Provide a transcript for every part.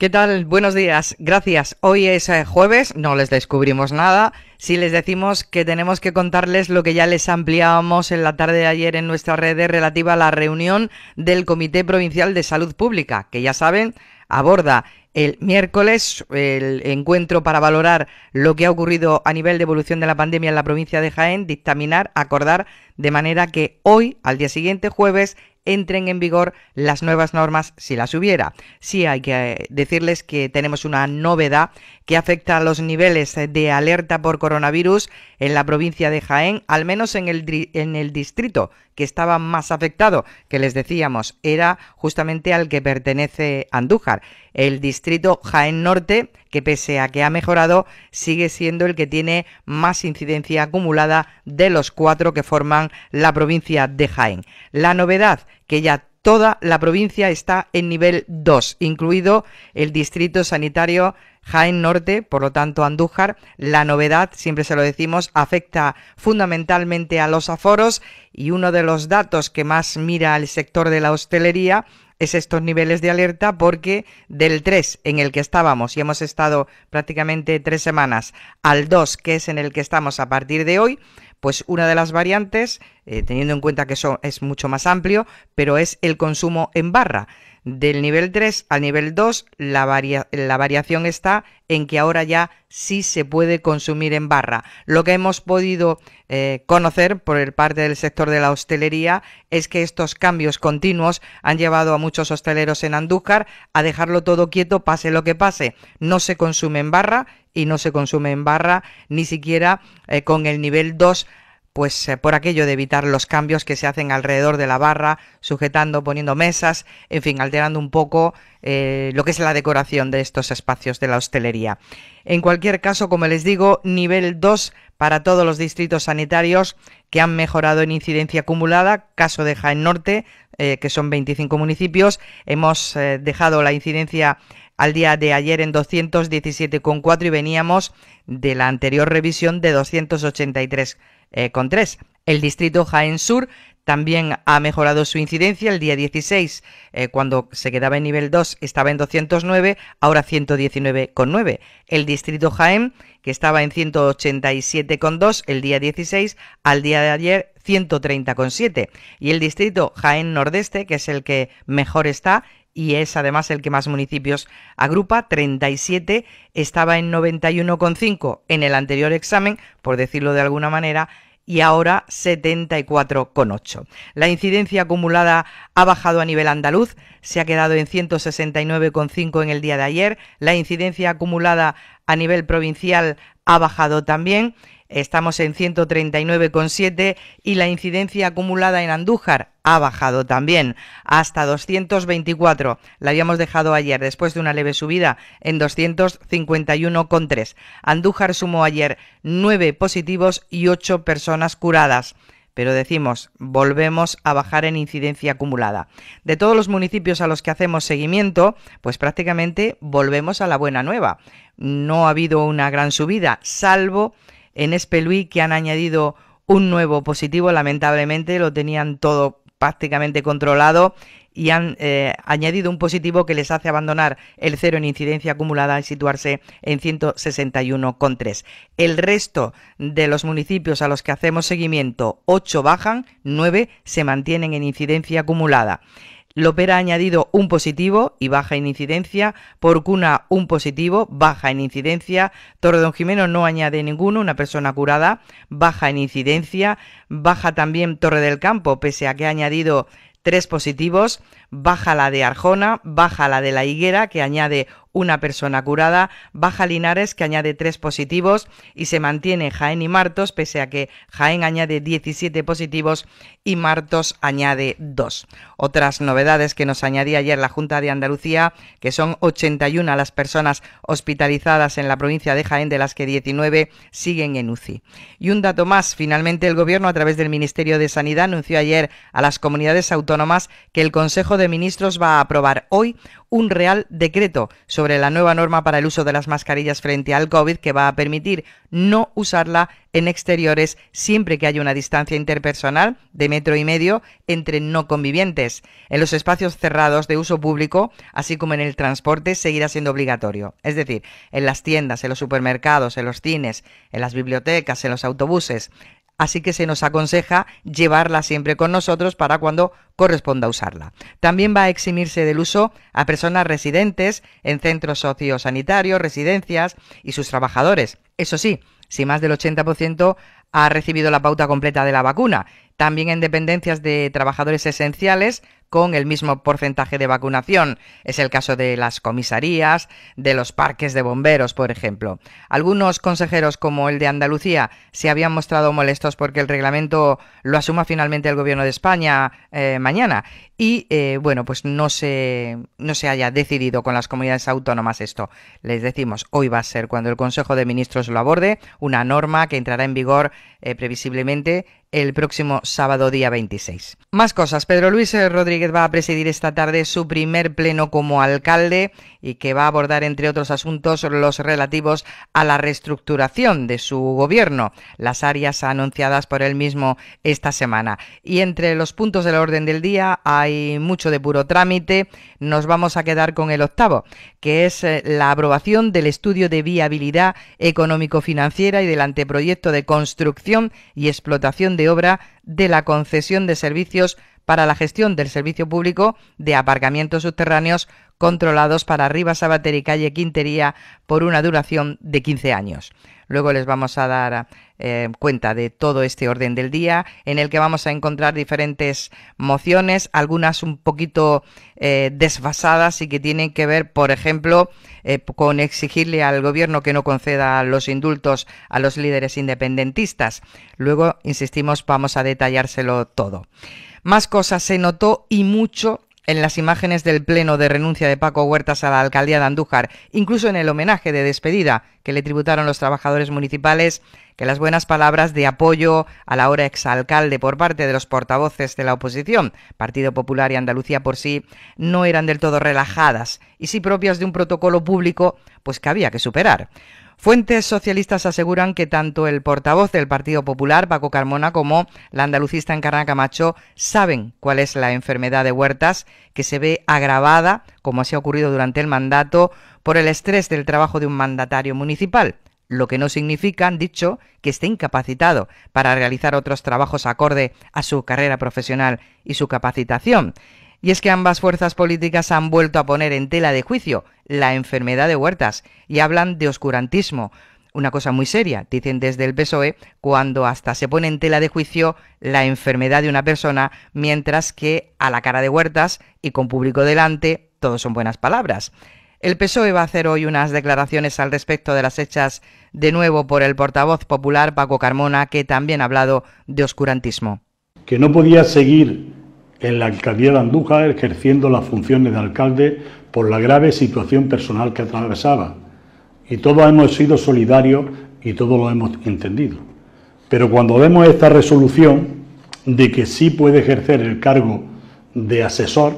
¿Qué tal? Buenos días. Gracias. Hoy es eh, jueves, no les descubrimos nada. Si les decimos que tenemos que contarles lo que ya les ampliábamos en la tarde de ayer en nuestra red relativa a la reunión del Comité Provincial de Salud Pública, que ya saben, aborda el miércoles el encuentro para valorar lo que ha ocurrido a nivel de evolución de la pandemia en la provincia de Jaén, dictaminar, acordar, de manera que hoy, al día siguiente, jueves, entren en vigor las nuevas normas si las hubiera. Sí hay que eh, decirles que tenemos una novedad que afecta a los niveles de alerta por coronavirus en la provincia de Jaén, al menos en el, en el distrito que estaba más afectado, que les decíamos era justamente al que pertenece Andújar el distrito Jaén Norte, que pese a que ha mejorado, sigue siendo el que tiene más incidencia acumulada de los cuatro que forman la provincia de Jaén. La novedad que ya toda la provincia está en nivel 2, incluido el distrito sanitario Jaén Norte, por lo tanto Andújar. La novedad, siempre se lo decimos, afecta fundamentalmente a los aforos y uno de los datos que más mira el sector de la hostelería es estos niveles de alerta porque del 3 en el que estábamos y hemos estado prácticamente tres semanas al 2 que es en el que estamos a partir de hoy, pues una de las variantes, eh, teniendo en cuenta que eso es mucho más amplio, pero es el consumo en barra. Del nivel 3 al nivel 2 la, variación está en que ahora ya sí se puede consumir en barra. Lo que hemos podido eh, conocer por el parte del sector de la hostelería es que estos cambios continuos han llevado a muchos hosteleros en Andújar a dejarlo todo quieto, pase lo que pase. No se consume en barra y no se consume en barra ni siquiera eh, con el nivel 2 pues eh, por aquello de evitar los cambios que se hacen alrededor de la barra, sujetando, poniendo mesas, en fin, alterando un poco eh, lo que es la decoración de estos espacios de la hostelería. En cualquier caso, como les digo, nivel 2 para todos los distritos sanitarios que han mejorado en incidencia acumulada, caso de Jaén Norte, eh, que son 25 municipios, hemos dejado la incidencia al día de ayer en 217,4 y veníamos de la anterior revisión de 283 eh, con El distrito Jaén Sur también ha mejorado su incidencia. El día 16, eh, cuando se quedaba en nivel 2, estaba en 209, ahora 119,9. El distrito Jaén, que estaba en 187,2 el día 16, al día de ayer 130,7. Y el distrito Jaén Nordeste, que es el que mejor está, y es además el que más municipios agrupa, 37, estaba en 91,5 en el anterior examen, por decirlo de alguna manera, y ahora 74,8. La incidencia acumulada ha bajado a nivel andaluz, se ha quedado en 169,5 en el día de ayer, la incidencia acumulada a nivel provincial ha bajado también estamos en 139,7 y la incidencia acumulada en Andújar ha bajado también hasta 224. La habíamos dejado ayer después de una leve subida en 251,3. Andújar sumó ayer 9 positivos y 8 personas curadas pero decimos, volvemos a bajar en incidencia acumulada. De todos los municipios a los que hacemos seguimiento, pues prácticamente volvemos a la buena nueva. No ha habido una gran subida, salvo en Espeluí que han añadido un nuevo positivo, lamentablemente lo tenían todo prácticamente controlado y han eh, añadido un positivo que les hace abandonar el cero en incidencia acumulada y situarse en 161,3. El resto de los municipios a los que hacemos seguimiento, 8 bajan, 9 se mantienen en incidencia acumulada. Lopera ha añadido un positivo y baja en incidencia, Porcuna un positivo, baja en incidencia, ...Torre Don Jimeno no añade ninguno, una persona curada, baja en incidencia, baja también Torre del Campo, pese a que ha añadido tres positivos, baja la de Arjona, baja la de la Higuera, que añade una persona curada, baja Linares que añade tres positivos y se mantiene Jaén y Martos, pese a que Jaén añade 17 positivos y Martos añade dos. Otras novedades que nos añadía ayer la Junta de Andalucía, que son 81 las personas hospitalizadas en la provincia de Jaén, de las que 19 siguen en UCI. Y un dato más, finalmente el Gobierno a través del Ministerio de Sanidad anunció ayer a las comunidades autónomas que el Consejo de Ministros va a aprobar hoy un real decreto sobre la nueva norma para el uso de las mascarillas frente al COVID que va a permitir no usarla en exteriores siempre que haya una distancia interpersonal de metro y medio entre no convivientes. En los espacios cerrados de uso público, así como en el transporte, seguirá siendo obligatorio. Es decir, en las tiendas, en los supermercados, en los cines, en las bibliotecas, en los autobuses, así que se nos aconseja llevarla siempre con nosotros para cuando corresponda usarla. También va a eximirse del uso a personas residentes en centros sociosanitarios, residencias y sus trabajadores. Eso sí, si más del 80% ha recibido la pauta completa de la vacuna también en dependencias de trabajadores esenciales con el mismo porcentaje de vacunación. Es el caso de las comisarías, de los parques de bomberos, por ejemplo. Algunos consejeros, como el de Andalucía, se habían mostrado molestos porque el reglamento lo asuma finalmente el Gobierno de España eh, mañana. Y eh, bueno, pues no se, no se haya decidido con las comunidades autónomas esto. Les decimos, hoy va a ser cuando el Consejo de Ministros lo aborde, una norma que entrará en vigor eh, previsiblemente el próximo sábado día 26. Más cosas. Pedro Luis eh, Rodríguez va a presidir esta tarde su primer pleno como alcalde y que va a abordar, entre otros asuntos, los relativos a la reestructuración de su gobierno, las áreas anunciadas por él mismo esta semana. Y entre los puntos del orden del día hay mucho de puro trámite. Nos vamos a quedar con el octavo, que es eh, la aprobación del estudio de viabilidad económico-financiera y del anteproyecto de construcción y explotación de obra de la concesión de servicios para la gestión del servicio público de aparcamientos subterráneos controlados para Rivas, Sabater y Calle Quintería por una duración de 15 años. Luego les vamos a dar eh, cuenta de todo este orden del día, en el que vamos a encontrar diferentes mociones, algunas un poquito eh, desfasadas y que tienen que ver, por ejemplo, eh, con exigirle al gobierno que no conceda los indultos a los líderes independentistas. Luego, insistimos, vamos a detallárselo todo. Más cosas se notó y mucho en las imágenes del pleno de renuncia de Paco Huertas a la alcaldía de Andújar, incluso en el homenaje de despedida que le tributaron los trabajadores municipales, que las buenas palabras de apoyo a la hora exalcalde por parte de los portavoces de la oposición, Partido Popular y Andalucía por sí, no eran del todo relajadas y sí propias de un protocolo público pues que había que superar. Fuentes socialistas aseguran que tanto el portavoz del Partido Popular, Paco Carmona, como la andalucista Encarna Camacho saben cuál es la enfermedad de Huertas, que se ve agravada, como así ha ocurrido durante el mandato, por el estrés del trabajo de un mandatario municipal lo que no significa, dicho, que esté incapacitado para realizar otros trabajos acorde a su carrera profesional y su capacitación. Y es que ambas fuerzas políticas han vuelto a poner en tela de juicio la enfermedad de Huertas y hablan de oscurantismo. Una cosa muy seria, dicen desde el PSOE, cuando hasta se pone en tela de juicio la enfermedad de una persona, mientras que a la cara de Huertas y con público delante, todos son buenas palabras. El PSOE va a hacer hoy unas declaraciones al respecto de las hechas de nuevo por el portavoz popular Paco Carmona, que también ha hablado de oscurantismo. Que no podía seguir en la alcaldía de Andújar ejerciendo las funciones de alcalde por la grave situación personal que atravesaba. Y todos hemos sido solidarios y todos lo hemos entendido. Pero cuando vemos esta resolución de que sí puede ejercer el cargo de asesor,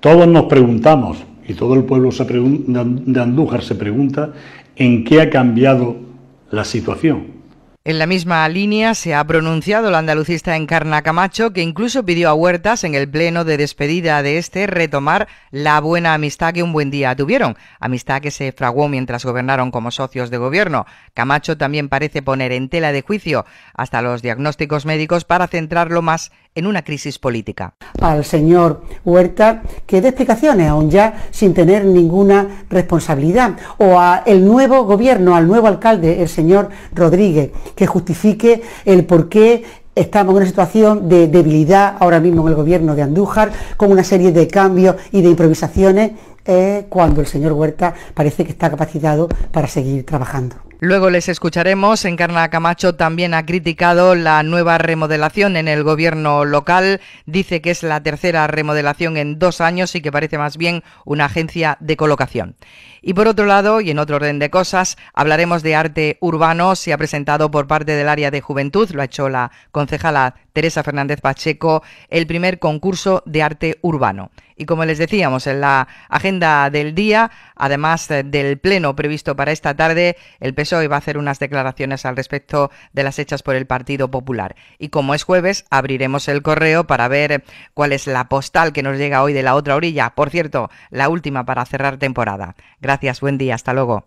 todos nos preguntamos, y todo el pueblo de Andújar se pregunta, en qué ha cambiado la situación. En la misma línea se ha pronunciado la andalucista Encarna Camacho, que incluso pidió a Huertas en el pleno de despedida de este retomar la buena amistad que un buen día tuvieron, amistad que se fraguó mientras gobernaron como socios de gobierno. Camacho también parece poner en tela de juicio hasta los diagnósticos médicos para centrarlo más en una crisis política. Al señor Huerta que dé explicaciones, aún ya sin tener ninguna responsabilidad, o al nuevo gobierno, al nuevo alcalde, el señor Rodríguez que justifique el por qué estamos en una situación de debilidad ahora mismo en el gobierno de Andújar, con una serie de cambios y de improvisaciones cuando el señor Huerta parece que está capacitado para seguir trabajando. Luego les escucharemos. Encarna Camacho también ha criticado la nueva remodelación en el gobierno local. Dice que es la tercera remodelación en dos años y que parece más bien una agencia de colocación. Y por otro lado, y en otro orden de cosas, hablaremos de arte urbano. Se ha presentado por parte del área de juventud, lo ha hecho la concejala Teresa Fernández Pacheco, el primer concurso de arte urbano. Y como les decíamos en la agenda del día, además eh, del pleno previsto para esta tarde, el PSOE va a hacer unas declaraciones al respecto de las hechas por el Partido Popular. Y como es jueves, abriremos el correo para ver eh, cuál es la postal que nos llega hoy de la otra orilla. Por cierto, la última para cerrar temporada. Gracias, buen día, hasta luego.